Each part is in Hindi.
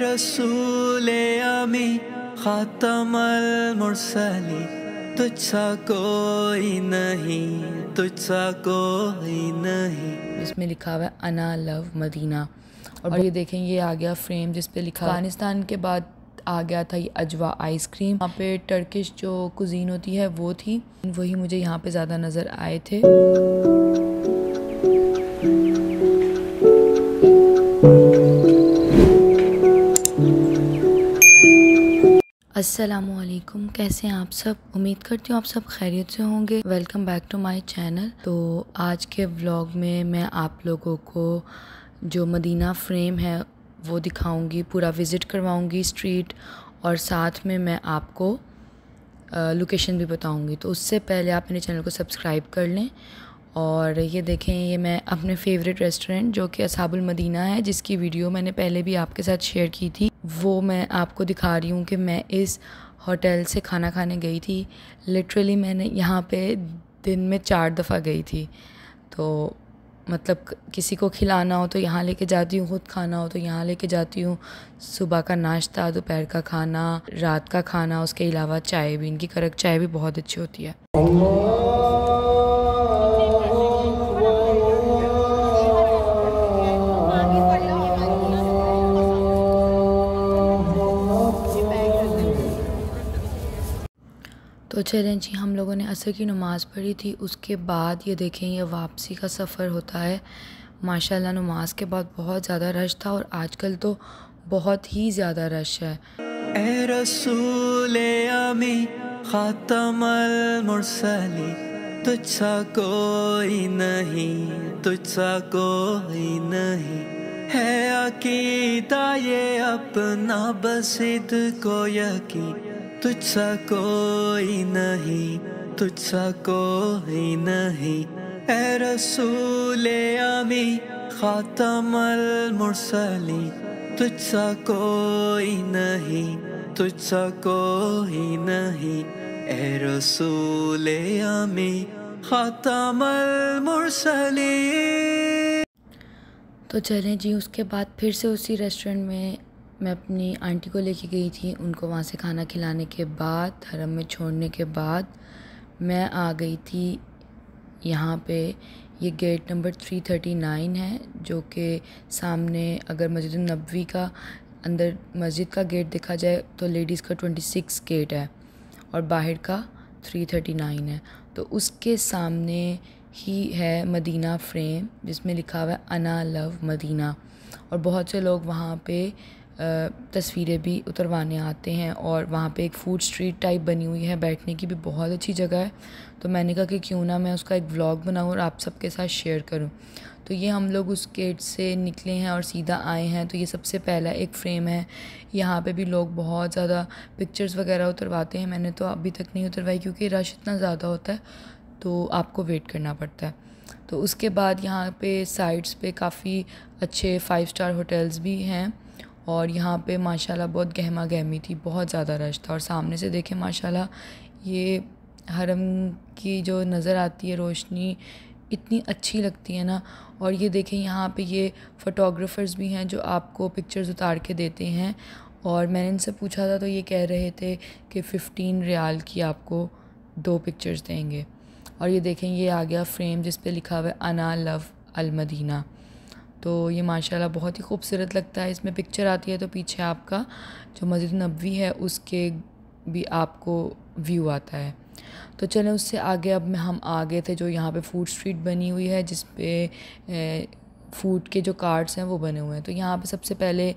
रसूल अमी खातमल मुरसली तुझसा कोई नहीं तुझसा कोई नहीं इसमें लिखा हुआ है अना लव मदीना और, और ये देखें ये आ गया फ्रेम जिस पे लिखा अफगानिस्तान के बाद आ गया था ये अजवा आइसक्रीम यहाँ पे टर्किश जो कुजीन होती है वो थी वही मुझे यहाँ पे ज़्यादा नज़र आए थे असलकुम कैसे हैं आप सब उम्मीद करती हूँ आप सब खैरियत से होंगे welcome back to my channel तो आज के व्लॉग में मैं आप लोगों को जो मदीना फ्रेम है वो दिखाऊंगी पूरा विज़िट करवाऊंगी स्ट्रीट और साथ में मैं आपको लोकेशन भी बताऊंगी तो उससे पहले आप मेरे चैनल को सब्सक्राइब कर लें और ये देखें ये मैं अपने फेवरेट रेस्टोरेंट जो कि असाबुल मदीना है जिसकी वीडियो मैंने पहले भी आपके साथ शेयर की थी वो मैं आपको दिखा रही हूँ कि मैं इस होटल से खाना खाने गई थी लिटरली मैंने यहाँ पे दिन में चार दफ़ा गई थी तो मतलब किसी को खिलाना हो तो यहाँ लेके जाती हूँ खुद खाना हो तो यहाँ लेके जाती हूँ सुबह का नाश्ता दोपहर का खाना रात का खाना उसके अलावा चाय भी इनकी करक चाय भी बहुत अच्छी होती है तो चलें जी हम लोगों ने असर की नमाज़ पढ़ी थी उसके बाद ये देखें ये वापसी का सफ़र होता है माशाल्लाह नमाज के बाद बहुत ज़्यादा रश था और आजकल तो बहुत ही ज़्यादा रश है ए खातमल कोई नहीं कोई नहीं है अकीदा ये अपना बसिद को यकी तुझसा कोई नहीं तुझसा कोई नहीं ए रसूल आमी खातमल मुरसली तुझसा कोई नहीं तुझसा कोई नहीं ए रसूल आमी खातमल मुरसली तो चलें जी उसके बाद फिर से उसी रेस्टोरेंट में मैं अपनी आंटी को लेके गई थी उनको वहाँ से खाना खिलाने के बाद धर्म में छोड़ने के बाद मैं आ गई थी यहाँ पे ये gate number three thirty nine है जो कि सामने अगर मस्जिद नबवी का अंदर मस्जिद का गेट देखा जाए तो लेडीज़ का ट्वेंटी सिक्स गेट है और बाहर का थ्री थर्टी नाइन है तो उसके सामने ही है मदीना फ्रेम जिसमें लिखा हुआ है अना लव मदीना और बहुत से लोग वहाँ पे तस्वीरें भी उतरवाने आते हैं और वहाँ पे एक फूड स्ट्रीट टाइप बनी हुई है बैठने की भी बहुत अच्छी जगह है तो मैंने कहा कि क्यों ना मैं उसका एक व्लॉग बनाऊँ और आप सबके साथ शेयर करूँ तो ये हम लोग उस गेट से निकले हैं और सीधा आए हैं तो ये सबसे पहला एक फ्रेम है यहाँ पे भी लोग बहुत ज़्यादा पिक्चर्स वगैरह उतरवाते हैं मैंने तो अभी तक नहीं उतरवाई क्योंकि रश इतना ज़्यादा होता है तो आपको वेट करना पड़ता है तो उसके बाद यहाँ पे साइड्स पे काफ़ी अच्छे फाइव स्टार होटल्स भी हैं और यहाँ पे माशाल्लाह बहुत गहमा गहमी थी बहुत ज़्यादा रश था और सामने से देखें माशाल्लाह ये हरम की जो नज़र आती है रोशनी इतनी अच्छी लगती है ना और ये देखें यहाँ पे ये फ़ोटोग्राफ़र्स भी हैं जो आपको पिक्चर्स उतार के देते हैं और मैंने इनसे पूछा था तो ये कह रहे थे कि फ़िफ्टीन रियाल की आपको दो पिक्चर्स देंगे और ये देखें ये आ गया फ्रेम जिस पर लिखा हुआ है अना लव अलमदीना तो ये माशाल्लाह बहुत ही खूबसूरत लगता है इसमें पिक्चर आती है तो पीछे आपका जो मस्जिद नबी है उसके भी आपको व्यू आता है तो चलें उससे आगे अब मैं हम आ गए थे जो यहाँ पे फूड स्ट्रीट बनी हुई है जिस पे फूड के जो कार्ड्स हैं वो बने हुए हैं तो यहाँ पे सबसे पहले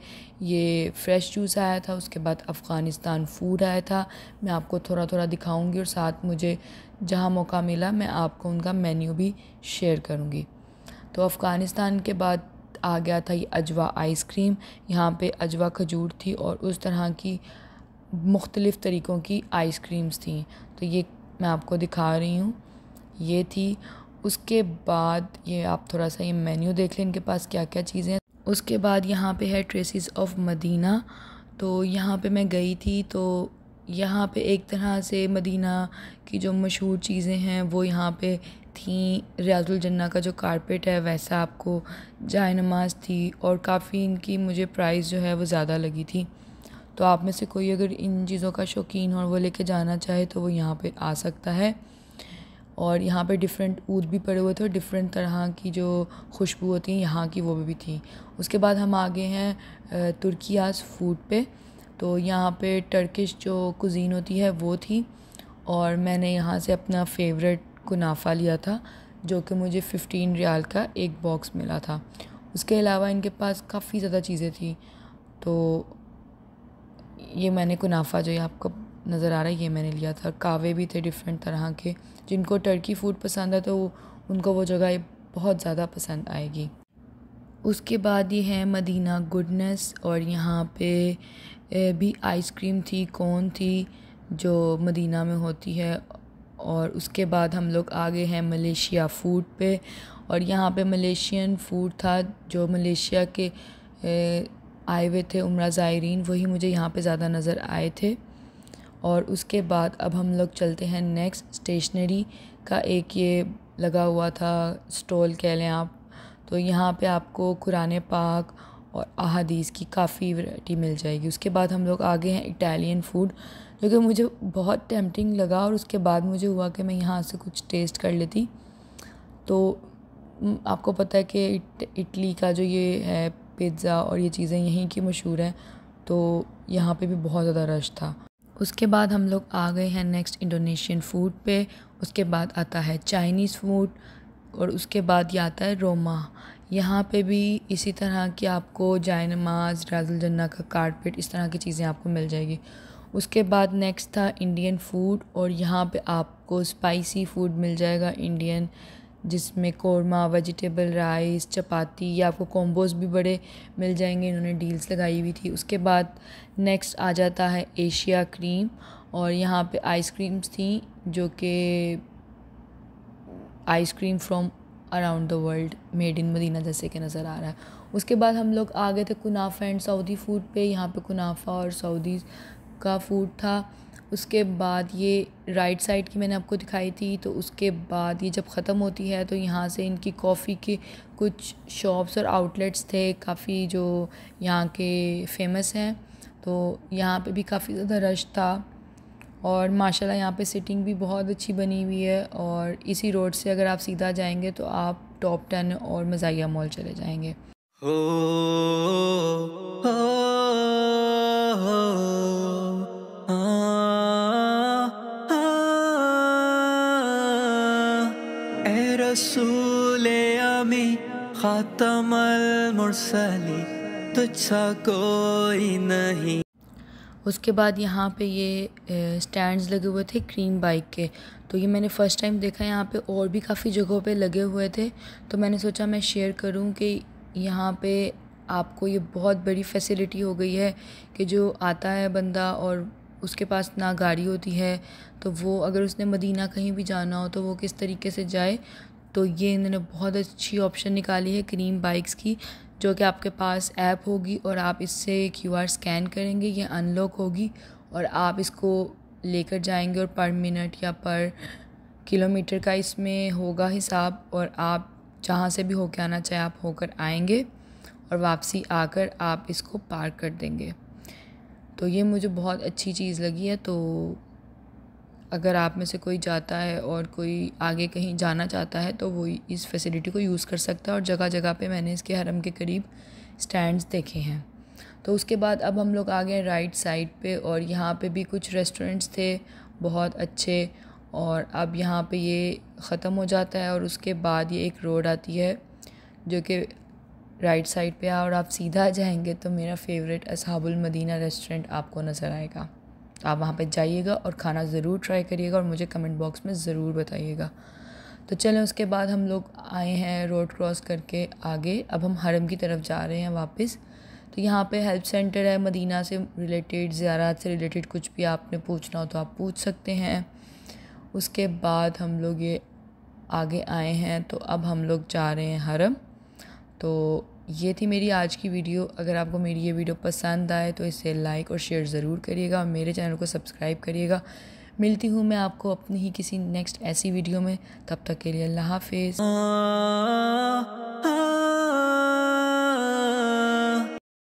ये फ्रेश जूस आया था उसके बाद अफ़गानिस्तान फूड आया था मैं आपको थोड़ा थोड़ा दिखाऊंगी और साथ मुझे जहाँ मौका मिला मैं आपको उनका मेन्यू भी शेयर करूँगी तो अफ़गानिस्तान के बाद आ गया था ये अजवा आइसक्रीम यहाँ पे अजवा खजूर थी और उस तरह की मुख्तलिफ़ तरीक़ों की आइसक्रीम्स थी तो ये मैं आपको दिखा रही हूँ ये थी उसके बाद ये आप थोड़ा सा ये मेन्यू देख लें इनके पास क्या क्या चीज़ें हैं उसके बाद यहाँ पे है ट्रेसिस ऑफ मदीना तो यहाँ पे मैं गई थी तो यहाँ पे एक तरह से मदीना की जो मशहूर चीज़ें हैं वो यहाँ पे थी रियाजुल जन्ना का जो कारपेट है वैसा आपको जाय नमाज थी और काफ़ी इनकी मुझे प्राइस जो है वो ज़्यादा लगी थी तो आप में से कोई अगर इन चीज़ों का शौकीन और वो लेके जाना चाहे तो वो यहाँ पे आ सकता है और यहाँ पे डिफरेंट ऊद भी पड़े हुए थे और डिफरेंट तरह की जो खुशबू होती है यहाँ की वो भी थी उसके बाद हम आगे हैं तुर्कियाज फूड पे तो यहाँ पे टर्किश जो कुजीन होती है वो थी और मैंने यहाँ से अपना फेवरेट कुनाफा लिया था जो कि मुझे फ़िफ्टीन रियाल का एक बॉक्स मिला था उसके अलावा इनके पास काफ़ी ज़्यादा चीज़ें थी तो ये मैंने कुनाफा जो ये आपको नज़र आ रहा है ये मैंने लिया था कावे भी थे डिफरेंट तरह के जिनको टर्की फूड पसंद है तो उनको वो जगह बहुत ज़्यादा पसंद आएगी उसके बाद ये है मदीना गुडनेस और यहाँ पे भी आइसक्रीम थी कौन थी जो मदीना में होती है और उसके बाद हम लोग आ गए हैं मलेशिया फूड पे और यहाँ पे मलेशियन फूड था जो मलेशिया के आए हुए थे उम्र ज़ायरीन वही मुझे यहाँ पे ज़्यादा नज़र आए थे और उसके बाद अब हम लोग चलते हैं नेक्स्ट स्टेशनरी का एक ये लगा हुआ था स्टॉल कह लें आप तो यहाँ पे आपको कुरान पाक और अहादीस की काफ़ी वैरायटी मिल जाएगी उसके बाद हम लोग आगे हैं इटालियन फूड जो कि मुझे बहुत टेम्पटिंग लगा और उसके बाद मुझे हुआ कि मैं यहाँ से कुछ टेस्ट कर लेती तो आपको पता है कि इट, इटली का जो ये है पिज़्ज़ा और ये चीज़ें यहीं की मशहूर हैं तो यहाँ पे भी बहुत ज़्यादा रश था उसके बाद हम लोग आ गए हैं नेक्स्ट इंडोनेशियन फूड पे उसके बाद आता है चाइनीज़ फूड और उसके बाद ये आता है रोमा यहाँ पे भी इसी तरह की आपको जाय नमाज राजल जन्ना का कारपेट इस तरह की चीज़ें आपको मिल जाएगी उसके बाद नेक्स्ट था इंडियन फूड और यहाँ पे आपको स्पाइसी फूड मिल जाएगा इंडियन जिसमें कौरमा वेजिटेबल राइस चपाती या आपको कॉम्बोज भी बड़े मिल जाएंगे इन्होंने डील्स लगाई हुई थी उसके बाद नेक्स्ट आ जाता है एशिया क्रीम और यहाँ पे आइसक्रीम्स थी जो कि ice cream from around the world made in Medina जैसे कि नज़र आ रहा है उसके बाद हम लोग आ गए थे कुनाफा एंड सऊदी फूड पे यहाँ पे कुनाफा और सऊदी का फूड था उसके बाद ये राइट साइड की मैंने आपको दिखाई थी तो उसके बाद ये जब ख़त्म होती है तो यहाँ से इनकी कॉफ़ी के कुछ शॉप्स और आउटलेट्स थे काफ़ी जो यहाँ के फेमस हैं तो यहाँ पे भी काफ़ी ज़्यादा रश था और माशाल्लाह यहाँ पे सिटिंग भी बहुत अच्छी बनी हुई है और इसी रोड से अगर आप सीधा जाएंगे तो आप टॉप टेन और मजाया मॉल चले जाएंगे ओ, ओ, खातमल मुरसली तुझसा कोई नहीं उसके बाद यहाँ पे ये स्टैंड्स लगे हुए थे क्रीम बाइक के तो ये मैंने फ़र्स्ट टाइम देखा यहाँ पे और भी काफ़ी जगहों पे लगे हुए थे तो मैंने सोचा मैं शेयर करूँ कि यहाँ पे आपको ये बहुत बड़ी फैसिलिटी हो गई है कि जो आता है बंदा और उसके पास ना गाड़ी होती है तो वो अगर उसने मदीना कहीं भी जाना हो तो वो किस तरीके से जाए तो ये इन्होंने बहुत अच्छी ऑप्शन निकाली है क्रीम बाइक्स की जो कि आपके पास ऐप होगी और आप इससे क्यू आर स्कैन करेंगे ये अनलॉक होगी और आप इसको लेकर जाएंगे और पर मिनट या पर किलोमीटर का इसमें होगा हिसाब और आप जहाँ से भी होके आना चाहे आप होकर आएंगे और वापसी आकर आप इसको पार कर देंगे तो ये मुझे बहुत अच्छी चीज़ लगी है तो अगर आप में से कोई जाता है और कोई आगे कहीं जाना चाहता है तो वो इस फैसिलिटी को यूज़ कर सकता है और जगह जगह पे मैंने इसके हरम के करीब स्टैंड्स देखे हैं तो उसके बाद अब हम लोग आ गए राइट साइड पे और यहाँ पे भी कुछ रेस्टोरेंट्स थे बहुत अच्छे और अब यहाँ पे ये ख़त्म हो जाता है और उसके बाद ये एक रोड आती है जो कि राइट साइड पे और आप सीधा जाएंगे तो मेरा फेवरेट असहाबुल मदीना रेस्टोरेंट आपको नज़र आएगा आप वहाँ पे जाइएगा और खाना ज़रूर ट्राई करिएगा और मुझे कमेंट बॉक्स में ज़रूर बताइएगा तो चलें उसके बाद हम लोग आए हैं रोड क्रॉस करके आगे अब हम हरम की तरफ जा रहे हैं वापस तो यहाँ पे हेल्प सेंटर है मदीना से रिलेटेड ज़्यारात से रिलेटेड कुछ भी आपने पूछना हो तो आप पूछ सकते हैं उसके बाद हम लोग ये आगे आए हैं तो अब हम लोग जा रहे हैं हरम तो ये थी मेरी आज की वीडियो अगर आपको मेरी ये वीडियो पसंद आए तो इसे लाइक और शेयर ज़रूर करिएगा और मेरे चैनल को सब्सक्राइब करिएगा मिलती हूँ मैं आपको अपनी ही किसी नेक्स्ट ऐसी वीडियो में तब तक के लिए अल्लाह हाफिज़